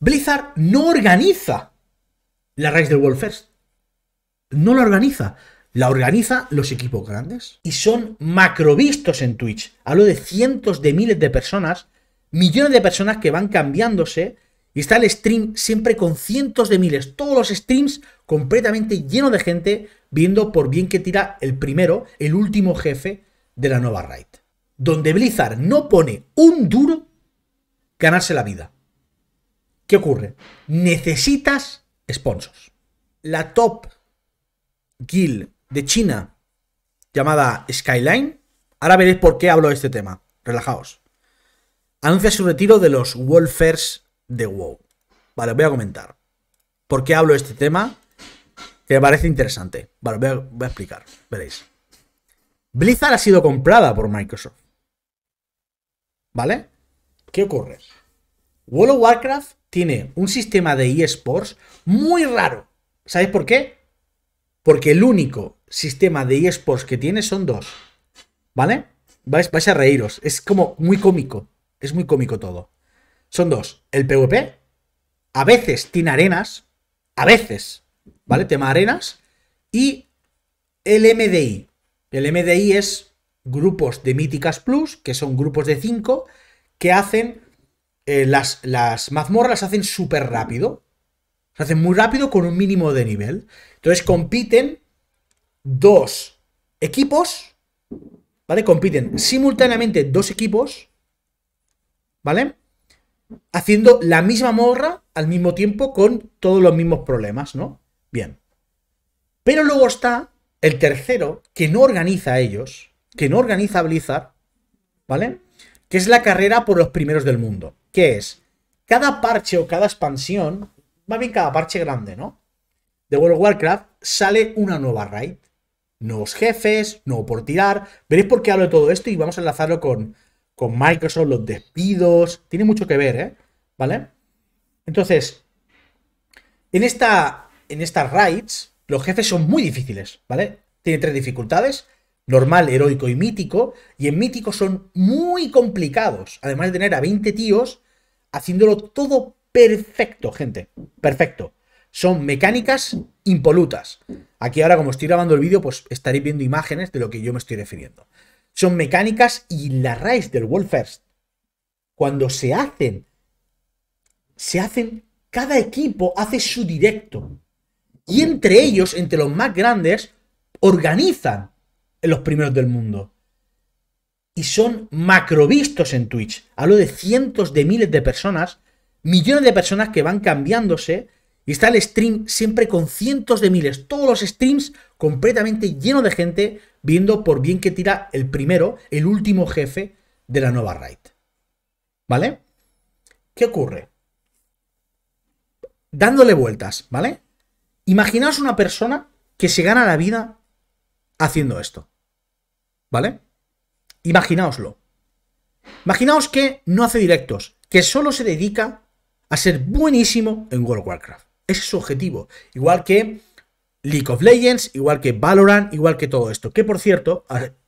Blizzard no organiza la Raid del World First. No la organiza. La organiza los equipos grandes y son macrovistos en Twitch. Hablo de cientos de miles de personas, millones de personas que van cambiándose y está el stream siempre con cientos de miles, todos los streams completamente llenos de gente viendo por bien que tira el primero, el último jefe de la nueva raid. Donde Blizzard no pone un duro ganarse la vida. ¿Qué ocurre? Necesitas sponsors. La top guild de China, llamada Skyline, ahora veréis por qué hablo de este tema. Relajaos. Anuncia su retiro de los Wolfers de WoW. Vale, os voy a comentar. ¿Por qué hablo de este tema? Que me parece interesante. Vale, os voy a explicar. Veréis. Blizzard ha sido comprada por Microsoft. ¿Vale? ¿Qué ocurre? World of Warcraft tiene un sistema de eSports muy raro. ¿Sabéis por qué? Porque el único sistema de eSports que tiene son dos. ¿Vale? Vais, vais a reíros. Es como muy cómico. Es muy cómico todo. Son dos. El PvP. A veces tiene arenas. A veces. ¿Vale? Tema arenas. Y el MDI. El MDI es grupos de Míticas Plus, que son grupos de 5, que hacen eh, las, mazmorras las hacen súper rápido. Se hacen muy rápido con un mínimo de nivel. Entonces compiten dos equipos, ¿vale? Compiten simultáneamente dos equipos, ¿vale? Haciendo la misma morra al mismo tiempo con todos los mismos problemas, ¿no? Bien. Pero luego está el tercero, que no organiza a ellos, que no organiza a Blizzard, ¿vale? que es la carrera por los primeros del mundo. Que es, cada parche o cada expansión, más bien cada parche grande, ¿no? De World of Warcraft sale una nueva raid. Nuevos jefes, nuevo por tirar. Veréis por qué hablo de todo esto y vamos a enlazarlo con, con Microsoft, los despidos. Tiene mucho que ver, ¿eh? ¿Vale? Entonces, en esta, en estas raids, los jefes son muy difíciles, ¿vale? Tiene tres dificultades normal, heroico y mítico, y en mítico son muy complicados, además de tener a 20 tíos haciéndolo todo perfecto, gente, perfecto. Son mecánicas impolutas. Aquí ahora, como estoy grabando el vídeo, pues estaréis viendo imágenes de lo que yo me estoy refiriendo. Son mecánicas y la raíz del World First, cuando se hacen, se hacen, cada equipo hace su directo. Y entre ellos, entre los más grandes, organizan los primeros del mundo. Y son macrovistos en Twitch. Hablo de cientos de miles de personas, millones de personas que van cambiándose. Y está el stream siempre con cientos de miles, todos los streams completamente lleno de gente viendo por bien que tira el primero, el último jefe de la nueva raid. ¿Vale? ¿Qué ocurre? Dándole vueltas, ¿vale? Imaginaos una persona que se gana la vida haciendo esto. ¿Vale? Imaginaoslo. Imaginaos que no hace directos, que solo se dedica a ser buenísimo en World of Warcraft. Ese es su objetivo. Igual que League of Legends, igual que Valorant, igual que todo esto. Que por cierto,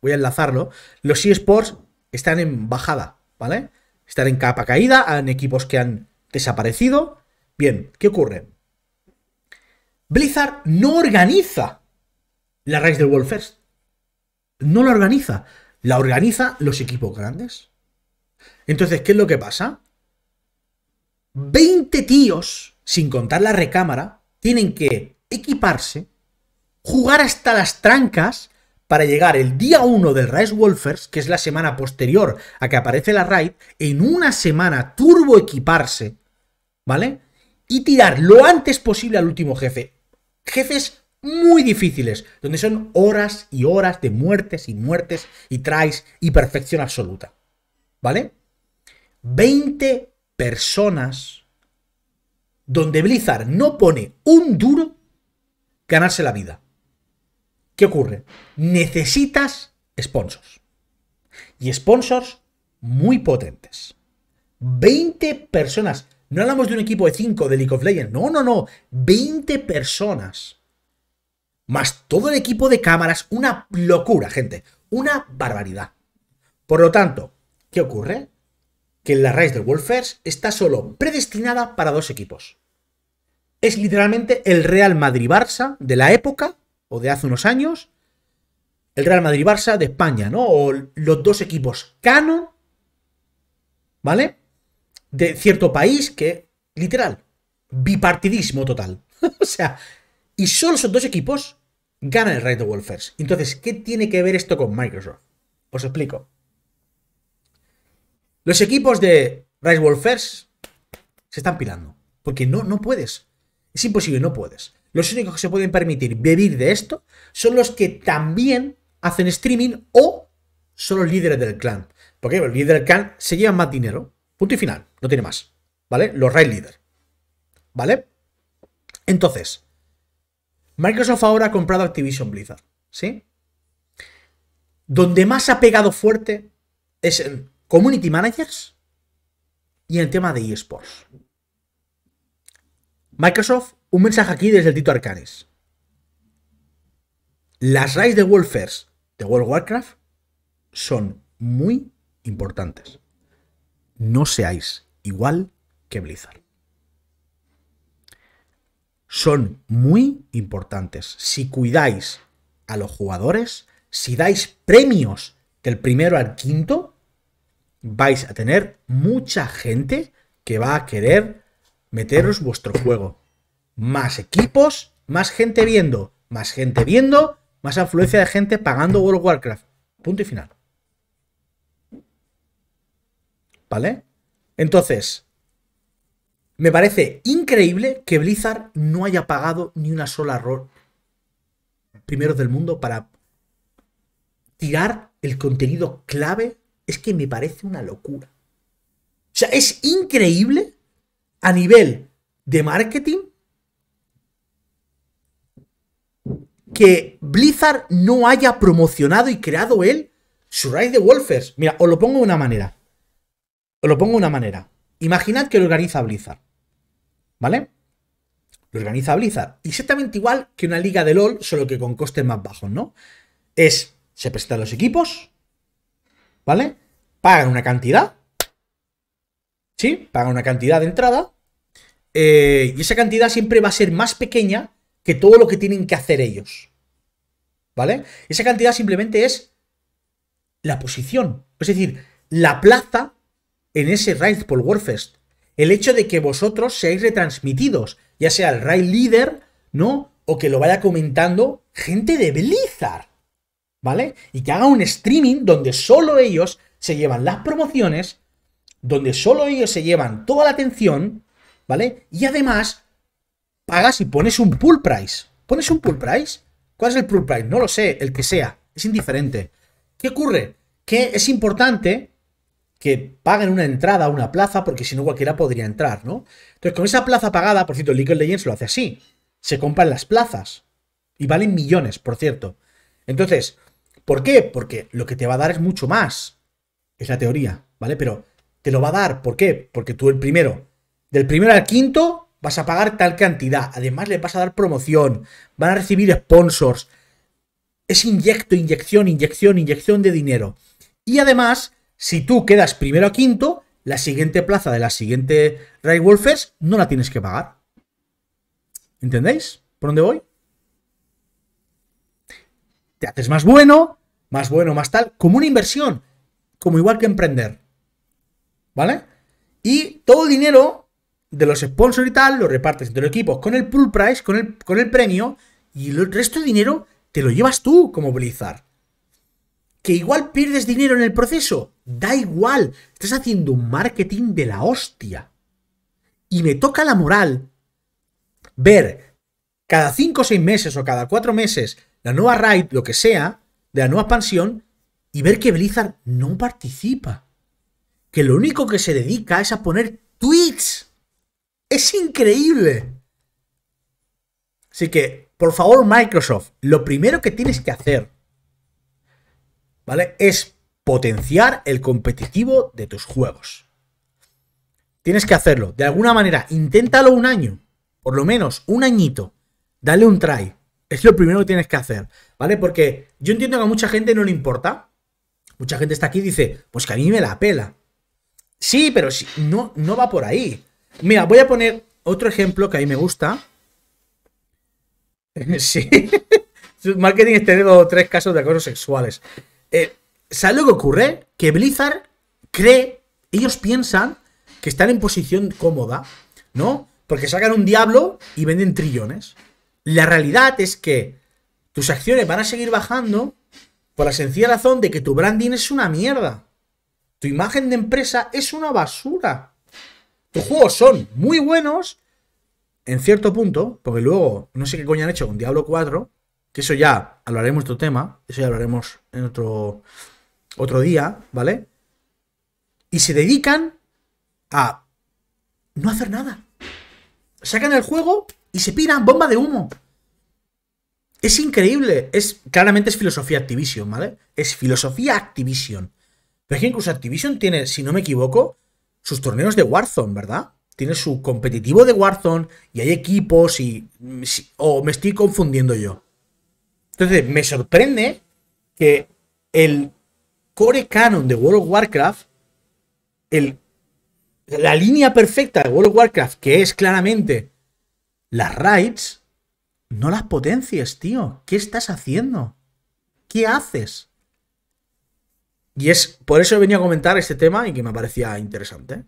voy a enlazarlo, los eSports están en bajada, ¿vale? Están en capa caída, en equipos que han desaparecido. Bien, ¿qué ocurre? Blizzard no organiza la RAID del Wolfers No la organiza, la organiza los equipos grandes. Entonces, ¿qué es lo que pasa? 20 tíos, sin contar la recámara, tienen que equiparse, jugar hasta las trancas para llegar el día 1 del Rise Wolfers, que es la semana posterior a que aparece la raid, en una semana turbo equiparse, ¿vale? Y tirar lo antes posible al último jefe. Jefes muy difíciles, donde son horas y horas de muertes y muertes y traes y perfección absoluta. ¿Vale? 20 personas donde Blizzard no pone un duro ganarse la vida. ¿Qué ocurre? Necesitas sponsors. Y sponsors muy potentes. 20 personas. No hablamos de un equipo de 5 de League of Legends. No, no, no. 20 personas más todo el equipo de cámaras, una locura, gente, una barbaridad. Por lo tanto, ¿qué ocurre? Que la raíz del Wolfers está solo predestinada para dos equipos. Es literalmente el Real Madrid-Barça de la época, o de hace unos años, el Real Madrid-Barça de España, ¿no? O los dos equipos Cano, ¿vale? De cierto país que, literal, bipartidismo total. o sea, y solo esos dos equipos gana el Raid of Wolfers. Entonces, ¿qué tiene que ver esto con Microsoft? Os explico. Los equipos de Rise Wolfers se están pilando. Porque no, no puedes. Es imposible, no puedes. Los únicos que se pueden permitir vivir de esto son los que también hacen streaming o son los líderes del clan. Porque el líder del clan se lleva más dinero. Punto y final. No tiene más. ¿Vale? Los Raid Leaders. ¿Vale? Entonces, Microsoft ahora ha comprado Activision Blizzard, ¿sí? Donde más ha pegado fuerte es en Community Managers y en el tema de eSports. Microsoft, un mensaje aquí desde el Tito Arcanes. Las raíces de Wolfers de World of Warcraft son muy importantes. No seáis igual que Blizzard son muy importantes. Si cuidáis a los jugadores, si dais premios del primero al quinto, vais a tener mucha gente que va a querer meteros vuestro juego. Más equipos, más gente viendo, más gente viendo, más afluencia de gente pagando World of Warcraft. Punto y final. ¿Vale? Entonces, me parece increíble que Blizzard no haya pagado ni una sola error primero del mundo para tirar el contenido clave. Es que me parece una locura. O sea, es increíble a nivel de marketing que Blizzard no haya promocionado y creado él Surprise the Wolfers. Mira, os lo pongo de una manera. Os lo pongo de una manera. Imaginad que lo organiza Blizzard. ¿Vale? Lo organiza Blizzard. Exactamente igual que una liga de LOL, solo que con costes más bajos, ¿no? Es, se prestan los equipos, ¿vale? Pagan una cantidad. ¿Sí? Pagan una cantidad de entrada. Eh, y esa cantidad siempre va a ser más pequeña que todo lo que tienen que hacer ellos. ¿Vale? Esa cantidad simplemente es la posición. Es decir, la plaza en ese Raid por Warfest. El hecho de que vosotros seáis retransmitidos, ya sea el Raid líder, ¿no? O que lo vaya comentando gente de Blizzard, ¿vale? Y que haga un streaming donde solo ellos se llevan las promociones, donde solo ellos se llevan toda la atención, ¿vale? Y además, pagas y pones un pull price. ¿Pones un pull price? ¿Cuál es el pull price? No lo sé, el que sea, es indiferente. ¿Qué ocurre? Que es importante que paguen una entrada, a una plaza, porque si no cualquiera podría entrar, ¿no? Entonces, con esa plaza pagada, por cierto, League of Legends lo hace así. Se compran las plazas. Y valen millones, por cierto. Entonces, ¿por qué? Porque lo que te va a dar es mucho más. Es la teoría, ¿vale? Pero te lo va a dar, ¿por qué? Porque tú el primero, del primero al quinto, vas a pagar tal cantidad. Además, le vas a dar promoción. Van a recibir sponsors. Es inyecto, inyección, inyección, inyección de dinero. Y además, si tú quedas primero a quinto, la siguiente plaza de la siguiente Ray Wolfers no la tienes que pagar. ¿Entendéis? ¿Por dónde voy? Te haces más bueno, más bueno, más tal, como una inversión, como igual que emprender. ¿Vale? Y todo el dinero de los sponsors y tal lo repartes entre los equipos con el pool price, con el, con el premio, y el resto de dinero te lo llevas tú como Blizzard que igual pierdes dinero en el proceso. Da igual, estás haciendo un marketing de la hostia. Y me toca la moral ver cada 5 o 6 meses o cada 4 meses la nueva raid, lo que sea, de la nueva expansión, y ver que Blizzard no participa. Que lo único que se dedica es a poner tweets. Es increíble. Así que, por favor, Microsoft, lo primero que tienes que hacer ¿vale? Es potenciar el competitivo de tus juegos. Tienes que hacerlo. De alguna manera, inténtalo un año. Por lo menos, un añito. Dale un try. Es lo primero que tienes que hacer, ¿vale? Porque yo entiendo que a mucha gente no le importa. Mucha gente está aquí y dice, pues que a mí me la pela. Sí, pero no, no va por ahí. Mira, voy a poner otro ejemplo que a mí me gusta. sí. Marketing es tener dos tres casos de acoso sexuales. Eh, ¿Sabes lo que ocurre? Que Blizzard cree, ellos piensan que están en posición cómoda, ¿no? Porque sacan un diablo y venden trillones. La realidad es que tus acciones van a seguir bajando por la sencilla razón de que tu branding es una mierda. Tu imagen de empresa es una basura. Tus juegos son muy buenos en cierto punto, porque luego no sé qué coño han hecho con Diablo 4, que eso ya hablaremos de otro tema, eso ya hablaremos en otro, otro día, ¿vale? Y se dedican a no hacer nada. Sacan el juego y se piran bomba de humo. Es increíble. Es, claramente es filosofía Activision, ¿vale? Es filosofía Activision. Pero es que incluso Activision tiene, si no me equivoco, sus torneos de Warzone, ¿verdad? Tiene su competitivo de Warzone y hay equipos y... o me estoy confundiendo yo. Entonces, me sorprende que el core canon de World of Warcraft, la línea perfecta de World of Warcraft, que es claramente las raids, no las potencias, tío. ¿Qué estás haciendo? ¿Qué haces? Y es por eso he venido a comentar este tema y que me parecía interesante.